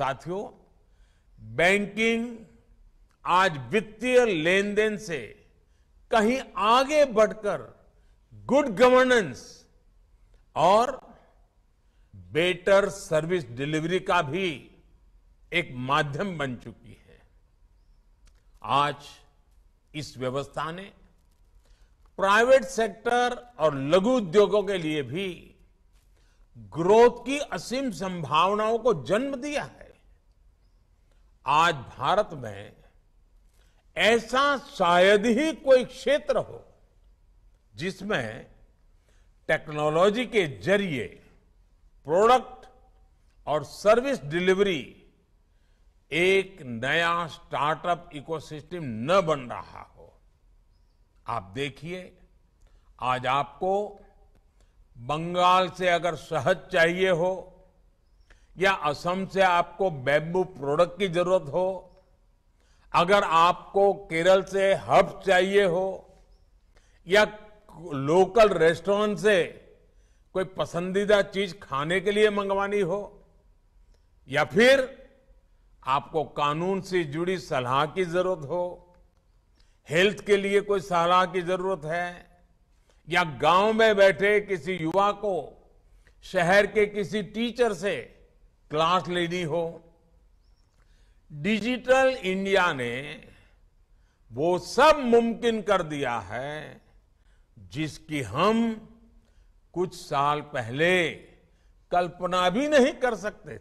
साथियों बैंकिंग आज वित्तीय लेन देन से कहीं आगे बढ़कर गुड गवर्नेंस और बेटर सर्विस डिलीवरी का भी एक माध्यम बन चुकी है आज इस व्यवस्था ने प्राइवेट सेक्टर और लघु उद्योगों के लिए भी ग्रोथ की असीम संभावनाओं को जन्म दिया है आज भारत में ऐसा शायद ही कोई क्षेत्र हो जिसमें टेक्नोलॉजी के जरिए प्रोडक्ट और सर्विस डिलीवरी एक नया स्टार्टअप इकोसिस्टम न बन रहा हो आप देखिए आज आपको बंगाल से अगर शहद चाहिए हो या असम से आपको बेम्बू प्रोडक्ट की जरूरत हो अगर आपको केरल से हब चाहिए हो या लोकल रेस्टोरेंट से कोई पसंदीदा चीज खाने के लिए मंगवानी हो या फिर आपको कानून से जुड़ी सलाह की जरूरत हो हेल्थ के लिए कोई सलाह की जरूरत है या गांव में बैठे किसी युवा को शहर के किसी टीचर से क्लास लेनी हो डिजिटल इंडिया ने वो सब मुमकिन कर दिया है जिसकी हम कुछ साल पहले कल्पना भी नहीं कर सकते